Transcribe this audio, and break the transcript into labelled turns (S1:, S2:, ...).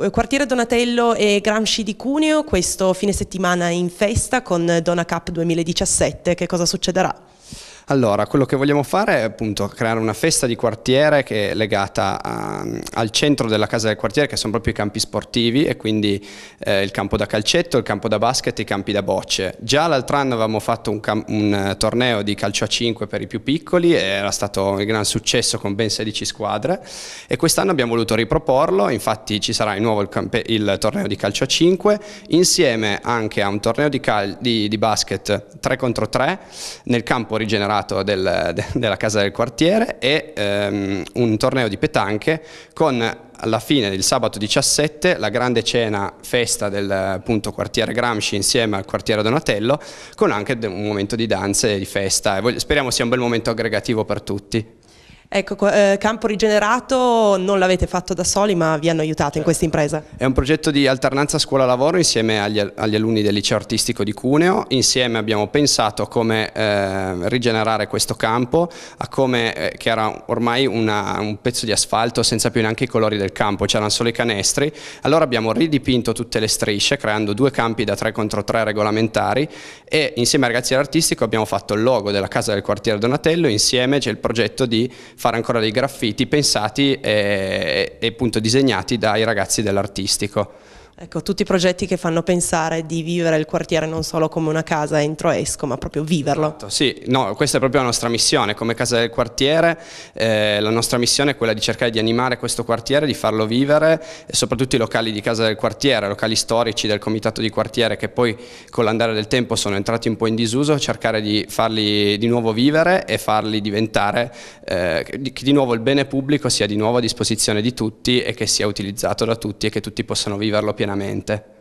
S1: Eh, quartiere Donatello e Gramsci di Cuneo, questo fine settimana in festa con Dona Cup 2017, che cosa succederà?
S2: Allora, quello che vogliamo fare è appunto creare una festa di quartiere che è legata a, ehm, al centro della casa del quartiere, che sono proprio i campi sportivi e quindi eh, il campo da calcetto, il campo da basket e i campi da bocce. Già l'altro anno avevamo fatto un, un eh, torneo di calcio a 5 per i più piccoli e era stato un gran successo con ben 16 squadre e quest'anno abbiamo voluto riproporlo, infatti ci sarà di nuovo il, il, torneo di calcio a 5 insieme anche a un torneo di, di, di basket 3 contro 3 nel campo rigenerato campionato del, de, della casa del quartiere e ehm, un torneo di petanche con alla fine del sabato 17 la grande cena festa del appunto, quartiere Gramsci insieme al quartiere Donatello con anche un momento di danze e di festa speriamo sia un bel momento aggregativo per tutti.
S1: Ecco, eh, Campo Rigenerato non l'avete fatto da soli ma vi hanno aiutato in questa certo. impresa.
S2: È un progetto di alternanza scuola-lavoro insieme agli, agli, alunni del liceo artistico di Cuneo, insieme abbiamo pensato a come eh, rigenerare questo campo, a come, eh, che era ormai una, un pezzo di asfalto senza più neanche i colori del campo, c'erano solo i canestri, allora abbiamo ridipinto tutte le strisce creando due campi da 3 contro 3 regolamentari e insieme ai ragazzi dell'artistico abbiamo fatto il logo della casa del quartiere Donatello, insieme c'è il progetto di fare ancora dei graffiti pensati eh, e, e appunto disegnati dai ragazzi dell'artistico.
S1: Ecco, tutti i progetti che fanno pensare di vivere il quartiere non solo come una casa entro e esco, ma proprio viverlo. Esatto,
S2: sì, no, questa è proprio la nostra missione, come casa del quartiere eh, la nostra missione è quella di cercare di animare questo quartiere, di farlo vivere, soprattutto i locali di casa del quartiere, locali storici del comitato di quartiere che poi con l'andare del tempo sono entrati un po' in disuso, cercare di farli di nuovo vivere e farli diventare, eh, che di nuovo il bene pubblico sia di nuovo a disposizione di tutti e che sia utilizzato da tutti e che tutti possano viverlo pienamente pienamente.